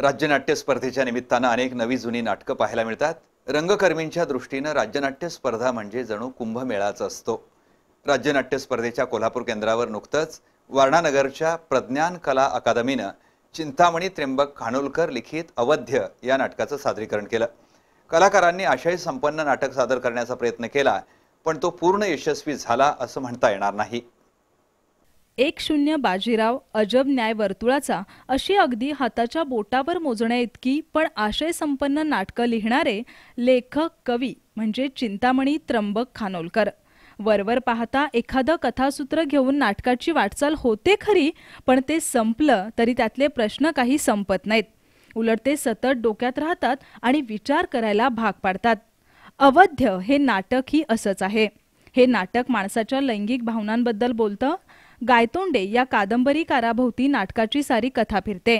राज्यनाट्य स्पर्धेच्या निमित्तानं अनेक नवी जुनी नाटकं पाहायला मिळतात रंगकर्मींच्या दृष्टीनं राज्यनाट्य स्पर्धा म्हणजे जणू कुंभमेळाचा असतो राज्यनाट्य स्पर्धेच्या कोल्हापूर केंद्रावर नुकतंच वारणानगरच्या प्रज्ञान कला अकादमीनं चिंतामणी त्र्यंबक खानोलकर लिखित अवध्य या नाटकाचं सादरीकरण केलं कलाकारांनी आशय संपन्न नाटक सादर करण्याचा प्रयत्न केला पण तो पूर्ण यशस्वी झाला असं म्हणता येणार नाही एक शून्य बाजीराव अजब न्याय वर्तुळाचा अशी अगदी हाताच्या बोटावर मोजण्या इतकी पण संपन्न नाटकं लिहिणारे लेखक कवी म्हणजे चिंतामणी त्र्यंबक खानोलकर वरवर पाहता एखादं कथासूत्र घेऊन नाटकाची वाटचाल होते खरी पण ते संपलं तरी त्यातले प्रश्न काही संपत नाहीत उलट ते सतत डोक्यात राहतात आणि विचार करायला भाग पाडतात अवध्य हे नाटक ही असंच आहे हे नाटक माणसाच्या लैंगिक भावनांबद्दल बोलतं गायतोंडे या कादंबरीकाराभोवती नाटकाची सारी कथा फिरते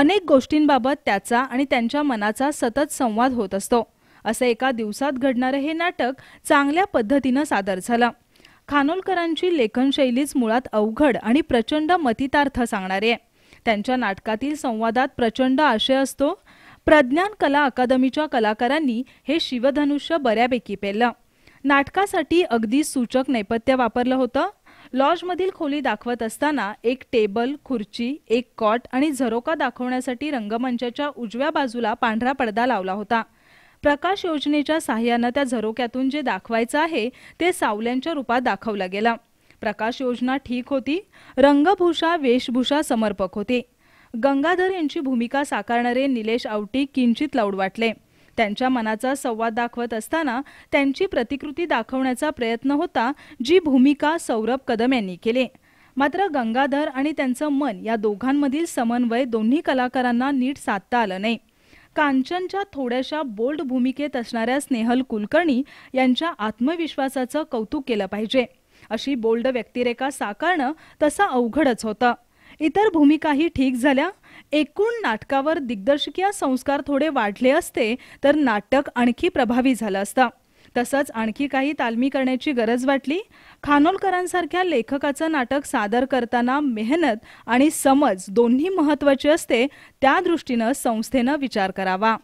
अनेक गोष्टींबाबत त्याचा आणि त्यांच्या मनाचा सतत संवाद होत असतो असं एका दिवसात घडणारं हे नाटक चांगल्या पद्धतीनं सादर झालं खानोलकरांची लेखनशैलीच मुळात अवघड आणि प्रचंड मतितार्थ सांगणारी आहे त्यांच्या नाटकातील संवादात प्रचंड आशय असतो प्रज्ञान कला अकादमीच्या कलाकारांनी हे शिवधनुष्य बऱ्यापैकी पेलं नाटकासाठी अगदी सूचक नैपथ्य वापरलं होतं लॉजमधील खोली दाखवत असताना एक टेबल खुर्ची एक कॉट आणि झरोका दाखवण्यासाठी रंगमंचाच्या उजव्या बाजूला पांढरा पडदा लावला होता प्रकाश योजनेच्या सहाय्यानं त्या झरोक्यातून जे दाखवायचं आहे ते सावल्यांच्या रूपात दाखवलं गेलं प्रकाश योजना ठीक होती रंगभूषा वेशभूषा समर्पक होती गंगाधर यांची भूमिका साकारणारे निलेश आवटी किंचित लौड वाटले त्यांच्या मनाचा संवाद दाखवत असताना त्यांची प्रतिकृती दाखवण्याचा प्रयत्न होता जी भूमिका सौरभ कदम यांनी केली मात्र गंगाधर आणि त्यांचं मन या दोघांमधील समन्वय दोन्ही कलाकारांना नीट साधता आलं नाही कांचनच्या थोड्याशा बोल्ड भूमिकेत असणाऱ्या स्नेहल कुलकर्णी यांच्या आत्मविश्वासाचं कौतुक केलं पाहिजे अशी बोल्ड व्यक्तिरेखा साकारणं तसं अवघडच होतं इतर भूमिकाही ठीक झाल्या एकूण नाटकावर दिग्दर्शकीय संस्कार थोडे वाढले असते तर नाटक आणखी प्रभावी झालं असतं तसंच आणखी काही तालमी करण्याची गरज वाटली खानोलकरांसारख्या लेखकाचं नाटक सादर करताना मेहनत आणि समज दोन्ही महत्त्वाची असते त्या दृष्टीनं संस्थेनं विचार करावा